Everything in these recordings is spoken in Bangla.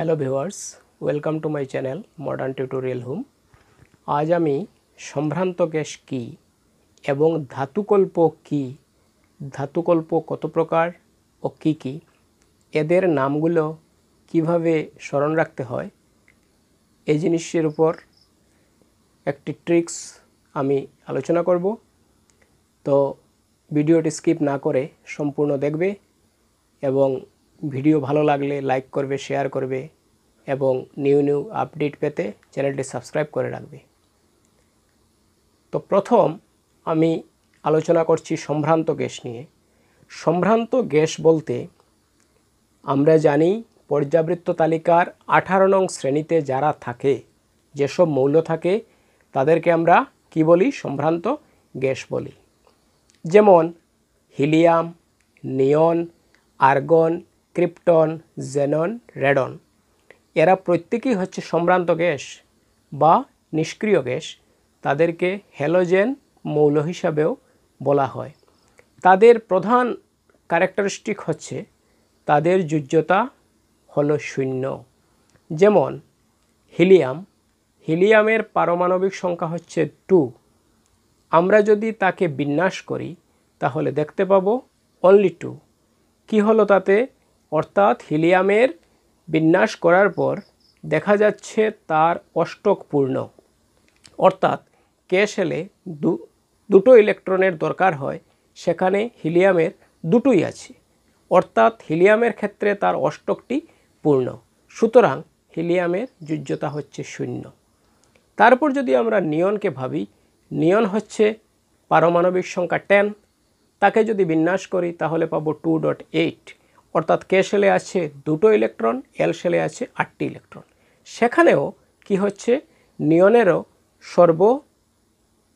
hello viewers welcome to my channel modern tutorial home আজ আমি সম্ভ্রান্ত গ্যাস কী এবং ধাতুকল্প কী ধাতুকল্প কত প্রকার ও কী কী এদের নামগুলো কিভাবে স্মরণ রাখতে হয় এই জিনিসের উপর একটি ট্রিক্স আমি আলোচনা করব তো ভিডিওটি স্কিপ না করে সম্পূর্ণ দেখবে এবং ভিডিও ভালো লাগলে লাইক করবে শেয়ার করবে এবং নিউ নিউ আপডেট পেতে চ্যানেলটি সাবস্ক্রাইব করে রাখবে তো প্রথম আমি আলোচনা করছি সম্ভ্রান্ত গ্যাস নিয়ে সম্ভ্রান্ত গ্যাস বলতে আমরা জানি পর্যাবৃত্ত তালিকার আঠারো নং শ্রেণীতে যারা থাকে যেসব মৌল থাকে তাদেরকে আমরা কি বলি সম্ভ্রান্ত গ্যাস বলি যেমন helium neon argon krypton xenon radon এরা প্রত্যেকেই হচ্ছে সম্ভ্রান্ত গ্যাস বা নিষ্ক্রিয় গ্যাস তাদেরকে হ্যালোজেন মৌল হিসাবেও বলা হয় তাদের প্রধান ক্যারেক্টারিস্টিক হচ্ছে তাদের যুজ্যতা হলো শূন্য যেমন হিলিয়াম হিলিয়ামের পারমাণবিক সংখ্যা হচ্ছে টু আমরা যদি তাকে বিন্যাস করি তাহলে দেখতে পাবো অনলি টু কী হলো তাতে অর্থাৎ হিলিয়ামের বিন্যাস করার পর দেখা যাচ্ছে তার অষ্টক পূর্ণ অর্থাৎ ক্যাশ এলে দুটো ইলেকট্রনের দরকার হয় সেখানে হিলিয়ামের দুটোই আছে অর্থাৎ হিলিয়ামের ক্ষেত্রে তার অষ্টকটি পূর্ণ সুতরাং হিলিয়ামের যুজ্যতা হচ্ছে শূন্য তারপর যদি আমরা নিয়নকে ভাবি নিয়ন হচ্ছে পারমাণবিক সংখ্যা টেন তাকে যদি বিন্যাস করি তাহলে পাবো টু ডট এইট অর্থাৎ কে সেলে আছে দুটো ইলেকট্রন এল সেলে আছে আটটি ইলেকট্রন সেখানেও কি হচ্ছে নিয়নেরও সর্ব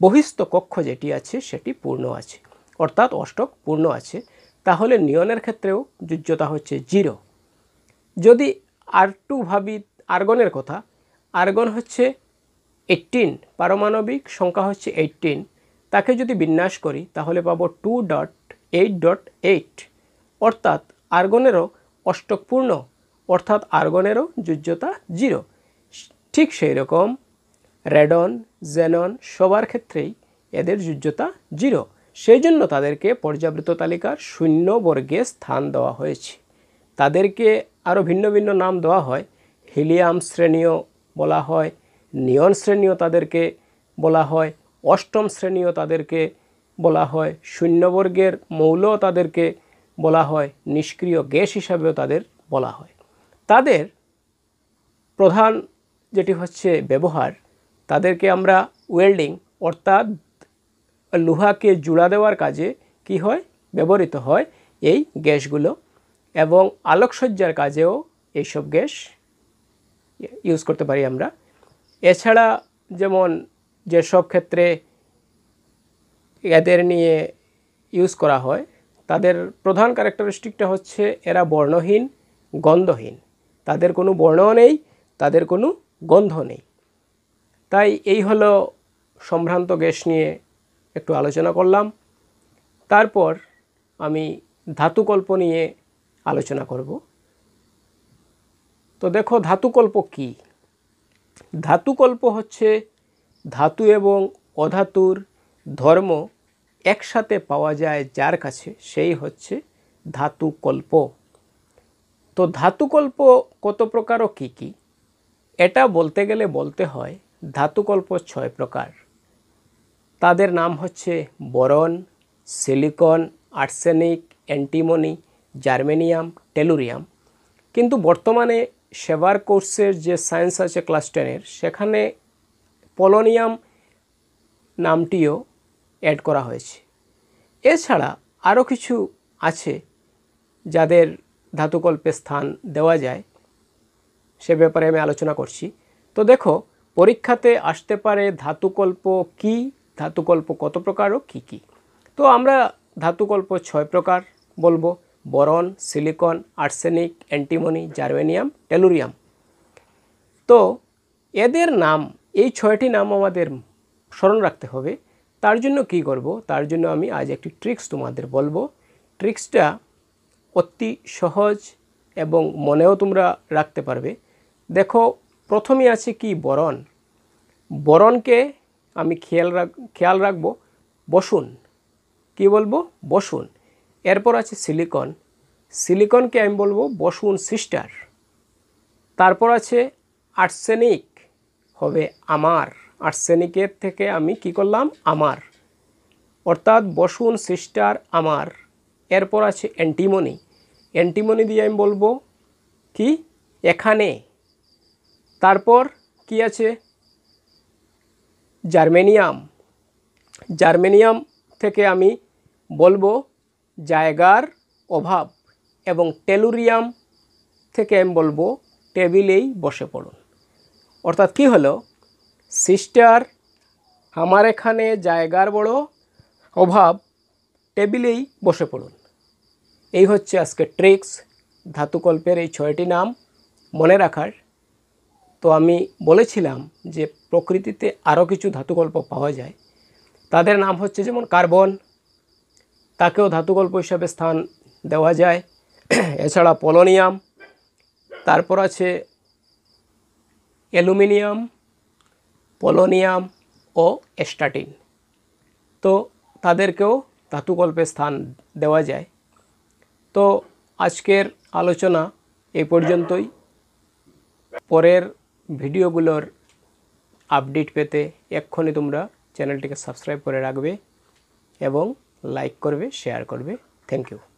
বহিস্থ কক্ষ যেটি আছে সেটি পূর্ণ আছে অর্থাৎ অষ্টক পূর্ণ আছে তাহলে নিয়নের ক্ষেত্রেও যুজ্যতা হচ্ছে জিরো যদি আর টু ভাবি আর্গনের কথা আর্গন হচ্ছে এইটিন পারমাণবিক সংখ্যা হচ্ছে এইটিন তাকে যদি বিন্যাস করি তাহলে পাবো two dot eight dot eight অর্থাৎ আর্গনেরও অষ্টকপূর্ণ অর্থাৎ আর্গনেরও যুজ্যতা জিরো ঠিক সেই রকম রেডন জেনন সবার ক্ষেত্রেই এদের যুজ্যতা জিরো সেই জন্য তাদেরকে পর্যাবৃত তালিকার শূন্য বর্গে স্থান দেওয়া হয়েছে তাদেরকে আরও ভিন্ন ভিন্ন নাম দেওয়া হয় হিলিয়াম শ্রেণীয় বলা হয় নিয়ন শ্রেণীয় তাদেরকে বলা হয় অষ্টম শ্রেণীয় তাদেরকে বলা হয় শূন্যবর্গের মৌল তাদেরকে বলা হয় নিষ্ক্রিয় গ্যাস হিসাবেও তাদের বলা হয় তাদের প্রধান যেটি হচ্ছে ব্যবহার তাদেরকে আমরা ওয়েল্ডিং অর্থাৎ লোহাকে জোড়া দেওয়ার কাজে কি হয় ব্যবহৃত হয় এই গ্যাসগুলো এবং আলোকসজ্জার কাজেও এইসব গ্যাস ইউজ করতে পারি আমরা এছাড়া যেমন যেসব ক্ষেত্রে এদের নিয়ে ইউজ করা হয় তাদের প্রধান ক্যারেক্টারিস্টিকটা হচ্ছে এরা বর্ণহীন গন্ধহীন তাদের কোনো বর্ণ নেই তাদের কোনো গন্ধ নেই তাই এই হলো সম্ভ্রান্ত গ্যাস নিয়ে একটু আলোচনা করলাম তারপর আমি ধাতুকল্প নিয়ে আলোচনা করব তো দেখো ধাতুকল্প কি ধাতুকল্প হচ্ছে ধাতু এবং অধাতুর ধর্ম একসাথে পাওয়া যায় যার কাছে সেই হচ্ছে ধাতুকল্প তো ধাতুকল্প কত প্রকার ও কী কী এটা বলতে গেলে বলতে হয় ধাতুকল্প ছয় প্রকার তাদের নাম হচ্ছে boron silicon arsenic antimony germanium tellurium কিন্তু বর্তমানে সেবার কোর্সের যে সায়েন্স আছে ক্লাস টেনের সেখানে পলোনিয়াম নামটিও অ্যাড করা হয়েছে এছাড়া আরও কিছু আছে যাদের ধাতুকল্পে স্থান দেওয়া যায় সে ব্যাপারে আমি আলোচনা করছি তো দেখো পরীক্ষাতে আসতে পারে ধাতুকল্প কি ধাতুকল্প কত প্রকার ও কী কী তো আমরা ধাতুকল্প ছয় প্রকার বলবো boron silicon arsenic antimony germanium tellurium তো এদের নাম এই ছয়টি নাম আমাদের স্মরণ রাখতে হবে তার জন্য কি করব তার জন্য আমি আজ একটি ট্রিক্স তোমাদের বলবো ট্রিক্সটা অতি সহজ এবং মনেও তোমরা রাখতে পারবে দেখো প্রথমে আছে কি বরণ বরণকে আমি খেয়াল রাখ খেয়াল রাখবো বসুন কি বলবো বসুন এরপর আছে সিলিকন সিলিকনকে আমি বলবো বসুন সিস্টার তারপর আছে আর্সেনিক হবে আমার আর্সেনিকের থেকে আমি কি করলাম আমার অর্থাৎ বসুন সিস্টার আমার এরপর আছে অ্যান্টিমনি অ্যান্টিমনি দিয়ে আমি বলবো কি এখানে তারপর কি আছে জার্মেনিয়াম জার্মেনিয়াম থেকে আমি বলবো জায়গার অভাব এবং টেলুরিয়াম থেকে আমি বলবো টেবিলেই বসে পড়ুন অর্থাৎ কি হলো সিস্টার আমার এখানে জায়গার বড় অভাব টেবিলেই বসে পড়ুন এই হচ্ছে আজকে ট্রিক্স ধাতুকল্পের এই ছয়টি নাম মনে রাখার তো আমি বলেছিলাম যে প্রকৃতিতে আরও কিছু ধাতুকল্প পাওয়া যায় তাদের নাম হচ্ছে যেমন কার্বন তাকেও ধাতুকল্প হিসাবে স্থান দেওয়া যায় এছাড়া পলোনিয়াম তারপর আছে অ্যালুমিনিয়াম পলোনিয়াম ও স্টাটিন তো তাদেরকেও ধাতুকল্পে স্থান দেওয়া যায় তো আজকের আলোচনা এ পর্যন্তই পরের ভিডিওগুলোর আপডেট পেতে এক্ষুনি তোমরা চ্যানেলটিকে সাবস্ক্রাইব করে রাখবে এবং লাইক করবে শেয়ার করবে থ্যাংক ইউ